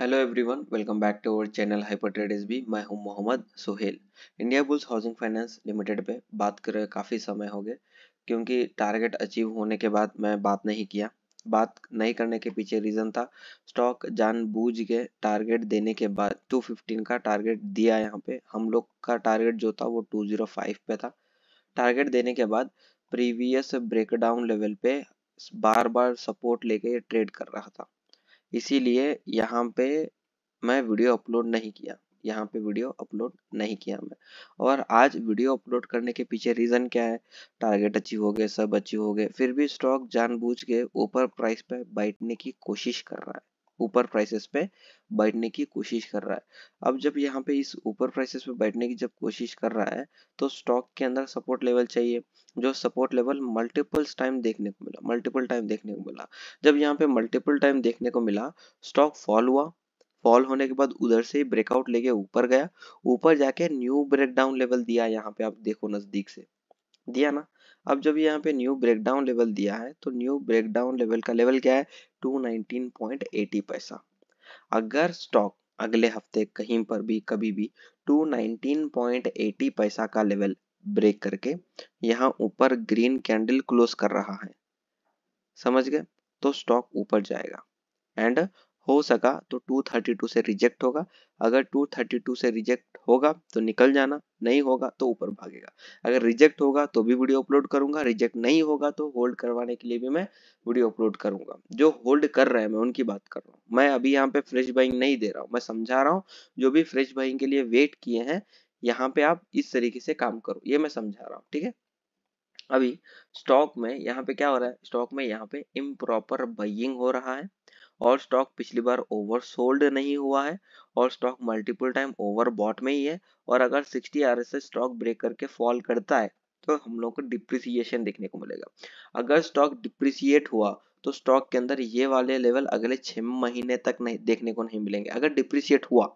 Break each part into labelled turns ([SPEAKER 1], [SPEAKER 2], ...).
[SPEAKER 1] hello everyone welcome back to our channel hyper trade S B मैं हूं Mohammad Sohail India bulls housing finance limited पे बात कर काफ़ी समय हो गए क्योंकि टारगेट अचीव होने के बाद मैं बात नहीं किया बात नहीं करने के पीछे रीज़न था स्टॉक जान बूझ के टारगेट देने के बाद 215 का टारगेट दिया यहाँ पे हम लोग का टारगेट जो था वो 205 पे था टारगेट देने के बाद प्रीवियस ब्रेकडाउन लेवल पे बार बार सपोर्ट लेके ट्रेड कर रहा था इसीलिए यहाँ पे मैं वीडियो अपलोड नहीं किया यहाँ पे वीडियो अपलोड नहीं किया मैं और आज वीडियो अपलोड करने के पीछे रीज़न क्या है टारगेट अचीव हो गए सब अचीव हो गए फिर भी स्टॉक जानबूझ के ऊपर प्राइस पे बैठने की कोशिश कर रहा है ऊपर प्राइसेस पे बैठने की कोशिश कर रहा है अब जब यहाँ पे इस ऊपर प्राइसेस पे बैठने की जब कोशिश कर रहा है तो स्टॉक के अंदर सपोर्ट लेवल चाहिए जो सपोर्ट लेवल मल्टीपल्स टाइम देखने को मिला मल्टीपल टाइम देखने को मिला जब यहाँ पे मल्टीपल टाइम देखने को मिला स्टॉक फॉल हुआ फॉल होने के बाद उधर से ब्रेकआउट लेके ऊपर गया ऊपर जाके न्यू ब्रेकडाउन लेवल दिया यहाँ पे आप देखो नजदीक से दिया ना अब जब यहाँ पे न्यू ब्रेकडाउन लेवल दिया है तो न्यू ब्रेकडाउन लेवल का लेवल क्या है 219.80 पैसा अगर स्टॉक अगले हफ्ते कहीं पर भी कभी भी 219.80 पैसा का लेवल ब्रेक करके यहाँ ऊपर ग्रीन कैंडल क्लोज कर रहा है समझ गए तो स्टॉक ऊपर जाएगा एंड हो सका तो 232 से रिजेक्ट होगा अगर 232 से रिजेक्ट होगा तो निकल जाना नहीं होगा तो ऊपर भागेगा अगर रिजेक्ट होगा तो भी वीडियो अपलोड करूंगा रिजेक्ट नहीं होगा तो होल्ड करवाने के लिए भी मैं वीडियो अपलोड करूंगा जो होल्ड कर रहे हैं मैं उनकी बात कर रहा हूँ मैं अभी यहाँ पे फ्रेश बाइंग नहीं दे रहा हूँ मैं समझा रहा हूँ जो भी फ्रेश बाइंग के लिए वेट किए हैं यहाँ पे आप इस तरीके से काम करो ये मैं समझा रहा हूँ ठीक है अभी स्टॉक में यहाँ पे क्या हो रहा है स्टॉक में यहाँ पे इम्प्रॉपर बाइंग हो रहा है और स्टॉक पिछली बार ओवर सोल्ड नहीं हुआ है और stock multiple time overbought में ही है और अगर 60 आर एस स्टॉक ब्रेक करके फॉल करता है तो हम लोग को डिप्रिसिएशन देखने को मिलेगा अगर स्टॉक डिप्रिसिएट हुआ तो स्टॉक के अंदर ये वाले लेवल अगले छह महीने तक नहीं देखने को नहीं मिलेंगे अगर डिप्रिसिएट हुआ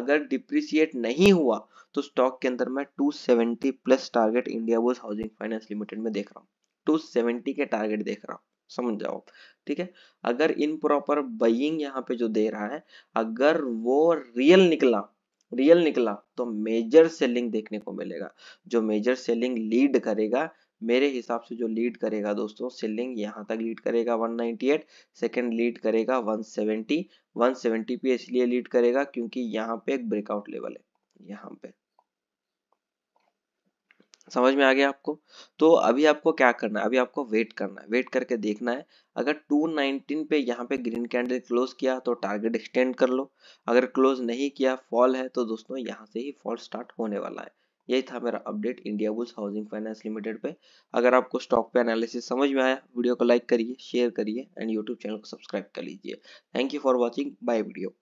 [SPEAKER 1] अगर डिप्रिसिएट नहीं हुआ तो स्टॉक के अंदर मैं 270 plus target India bulls housing finance limited में देख रहा हूँ 270 के टारगेट देख रहा हूँ समझ जाओ ठीक है अगर इन प्रॉपर बइंग यहाँ पे जो दे रहा है अगर वो रियल निकला रियल निकला तो मेजर सेलिंग देखने को मिलेगा जो मेजर सेलिंग लीड करेगा मेरे हिसाब से जो लीड करेगा दोस्तों सेलिंग यहाँ तक लीड करेगा 198 सेकंड लीड करेगा 170 170 पे इसलिए लीड करेगा क्योंकि यहाँ पे एक ब्रेकआउट लेवल है यहाँ पे समझ में आ गया आपको तो अभी आपको क्या करना है अभी आपको वेट करना है वेट करके देखना है अगर 219 पे यहाँ पे ग्रीन कैंडल क्लोज किया तो टारगेट एक्सटेंड कर लो अगर क्लोज नहीं किया फॉल है तो दोस्तों यहाँ से ही फॉल स्टार्ट होने वाला है यही था मेरा update India bulls housing finance limited पे अगर आपको स्टॉक पे एनालिसिस समझ में आया वीडियो को लाइक करिए शेयर करिए एंड यूट्यूब चैनल को सब्सक्राइब कर लीजिए thank you for watching bye video